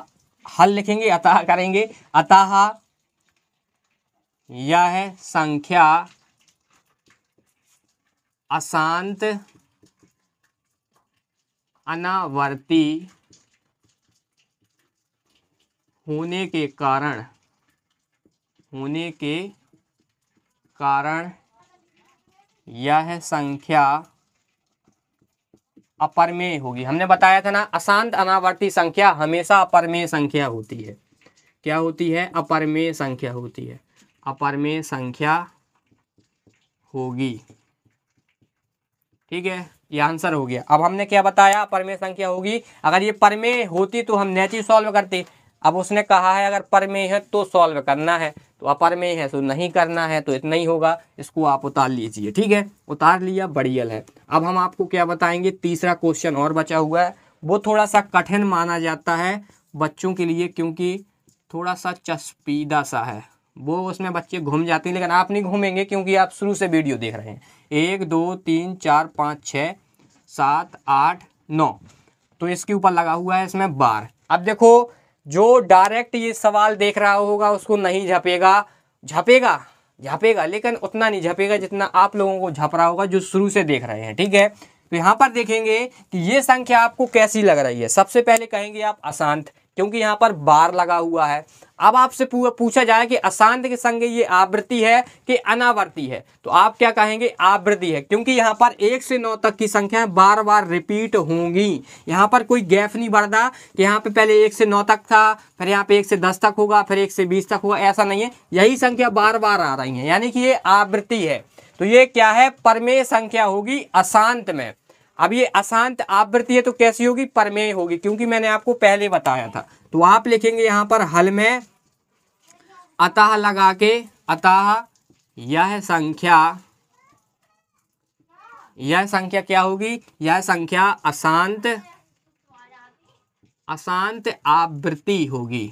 हल लिखेंगे अतः करेंगे अतः यह है संख्या अशांत अनावर्ती होने के कारण होने के कारण यह संख्या अपरमेय होगी हमने बताया था ना अशांत अनावर्ती संख्या हमेशा अपरमेय संख्या होती है क्या होती है अपरमेय संख्या होती है अपरमेय संख्या होगी ठीक है ये आंसर हो गया अब हमने क्या बताया परमे संख्या होगी अगर ये परमे होती तो हम नैची सॉल्व करते अब उसने कहा है अगर परमे है तो सॉल्व करना है तो अपरमेय है तो नहीं करना है तो इतना ही होगा इसको आप उतार लीजिए ठीक है उतार लिया बढ़ियल है अब हम आपको क्या बताएंगे तीसरा क्वेश्चन और बचा हुआ है वो थोड़ा सा कठिन माना जाता है बच्चों के लिए क्योंकि थोड़ा सा चस्पीदा सा है वो उसमें बच्चे घूम जाते हैं लेकिन आप नहीं घूमेंगे क्योंकि आप शुरू से वीडियो देख रहे हैं एक दो तीन चार पाँच छः सात आठ नौ तो इसके ऊपर लगा हुआ है इसमें बार अब देखो जो डायरेक्ट ये सवाल देख रहा होगा उसको नहीं झपेगा झपेगा झपेगा लेकिन उतना नहीं झपेगा जितना आप लोगों को झप रहा होगा जो शुरू से देख रहे हैं ठीक है तो यहाँ पर देखेंगे कि ये संख्या आपको कैसी लग रही है सबसे पहले कहेंगे आप अशांत क्योंकि यहाँ पर बार लगा हुआ है अब आपसे पूछा जाए कि अशांत के संग ये आवृत्ति है कि अनावर्ती है तो आप क्या कहेंगे आवृत्ति है क्योंकि यहाँ पर एक से नौ तक की संख्या बार बार रिपीट होंगी यहाँ पर कोई गैप नहीं बढ़ता कि यहाँ पे पहले एक से नौ तक था फिर यहाँ पे एक से दस तक होगा फिर एक से बीस तक होगा ऐसा नहीं है यही संख्या बार बार आ रही है यानी कि ये आवृत्ति है तो ये क्या है परमेय संख्या होगी अशांत में अब ये अशांत आवृत्ति है तो कैसी होगी परमेय होगी क्योंकि मैंने आपको पहले बताया था तो आप लिखेंगे यहां पर हल में अतः लगा के अतः यह संख्या यह संख्या क्या होगी यह संख्या अशांत अशांत आवृत्ति होगी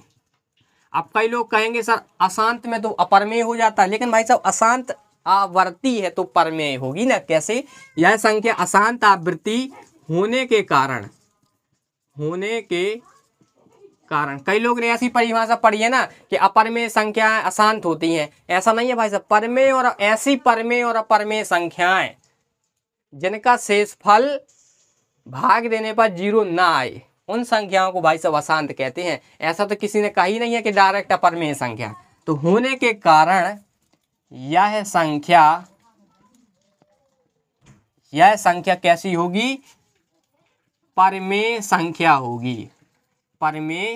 अब कई लोग कहेंगे सर अशांत में तो अपरमेय हो जाता है लेकिन भाई साहब अशांत आवर्ती है तो परमेय होगी ना कैसे यह संख्या अशांत आवृत्ति होने के कारण होने के कारण कई लोग ने ऐसी परिभाषा पढ़ी है ना कि अपरमेय संख्याएं अशांत होती हैं ऐसा नहीं है भाई साहब परमेय और ऐसी परमेय और अपरमेय संख्याएं जिनका शेषफल भाग देने पर जीरो ना आए उन संख्याओं को भाई साहब अशांत कहते हैं ऐसा तो किसी ने कहा ही नहीं है कि डायरेक्ट अपरमेय संख्या तो होने के कारण यह संख्या यह संख्या कैसी होगी परमे संख्या होगी परमे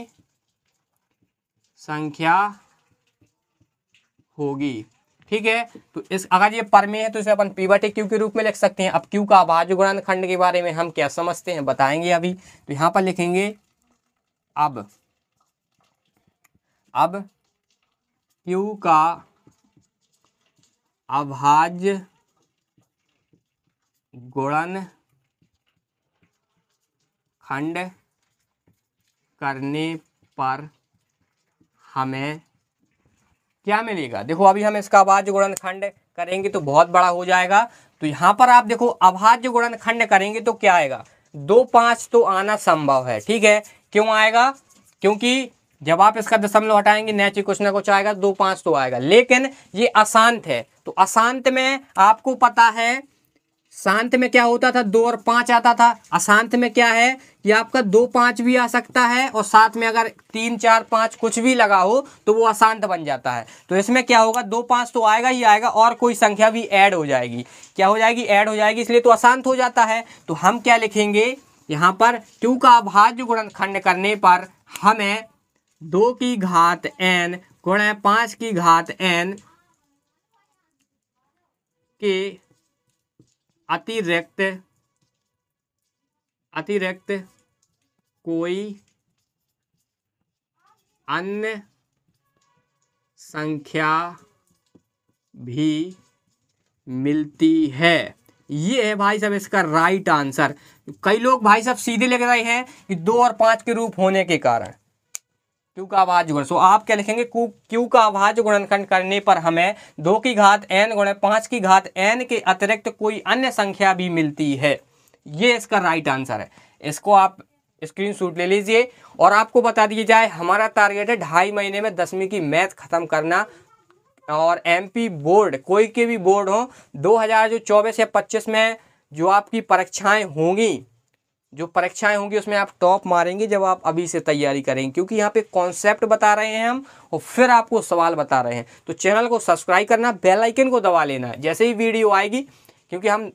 संख्या होगी ठीक है तो इस अगर ये परमे है तो इसे अपन पीवाटे क्यू के रूप में लिख सकते हैं अब क्यू का अभाज्य गुणान खंड के बारे में हम क्या समझते हैं बताएंगे अभी तो यहां पर लिखेंगे अब अब क्यू का अभाज्य गुणन खंड करने पर हमें क्या मिलेगा देखो अभी हम इसका अभाज्य गुणन खंड करेंगे तो बहुत बड़ा हो जाएगा तो यहां पर आप देखो अभाज्य गुणन खंड करेंगे तो क्या आएगा दो पांच तो आना संभव है ठीक है क्यों आएगा क्योंकि जब आप इसका दशमलव हटाएंगे नेच कुछ ना कुछ आएगा दो पांच तो आएगा लेकिन ये अशांत है तो अशांत में आपको पता है शांत में क्या होता था दो और पांच आता था अशांत में क्या है कि आपका दो पांच भी आ सकता है और साथ में अगर तीन चार पांच कुछ भी लगा हो तो वो अशांत बन जाता है तो इसमें क्या होगा दो पांच तो आएगा ही आएगा और कोई संख्या भी ऐड हो जाएगी क्या हो जाएगी ऐड हो जाएगी इसलिए तो अशांत हो जाता है तो हम क्या लिखेंगे यहाँ पर क्यों का अभाज्य गुणनखंड करने पर हमें दो की घात एन गुणे पांच की घात एन के अतिरिक्त अतिरिक्त कोई अन्य संख्या भी मिलती है ये है भाई साहब इसका राइट आंसर कई लोग भाई साहब सीधे लग रहे हैं कि दो और पांच के रूप होने के कारण क्यू का आभाज्य गुणन सो आप क्या लिखेंगे क्यू क्यू का आभाज्य गुणनखंड करने पर हमें दो की घात एन गुण पाँच की घात एन के अतिरिक्त कोई अन्य संख्या भी मिलती है ये इसका राइट आंसर है इसको आप स्क्रीन शूट ले लीजिए और आपको बता दिया जाए हमारा टारगेट है ढाई महीने में दसवीं की मैथ ख़त्म करना और एमपी बोर्ड कोई के भी बोर्ड हो हजार जो चौबीस या 25 में जो आपकी परीक्षाएं होंगी जो परीक्षाएं होंगी उसमें आप टॉप मारेंगे जब आप अभी से तैयारी करेंगे क्योंकि यहाँ पे कॉन्सेप्ट बता रहे हैं हम और फिर आपको सवाल बता रहे हैं तो चैनल को सब्सक्राइब करना बेल आइकन को दबा लेना जैसे ही वीडियो आएगी क्योंकि हम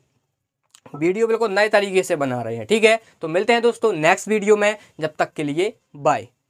वीडियो बिल्कुल नए तरीके से बना रहे हैं ठीक है तो मिलते हैं दोस्तों नेक्स्ट वीडियो में जब तक के लिए बाय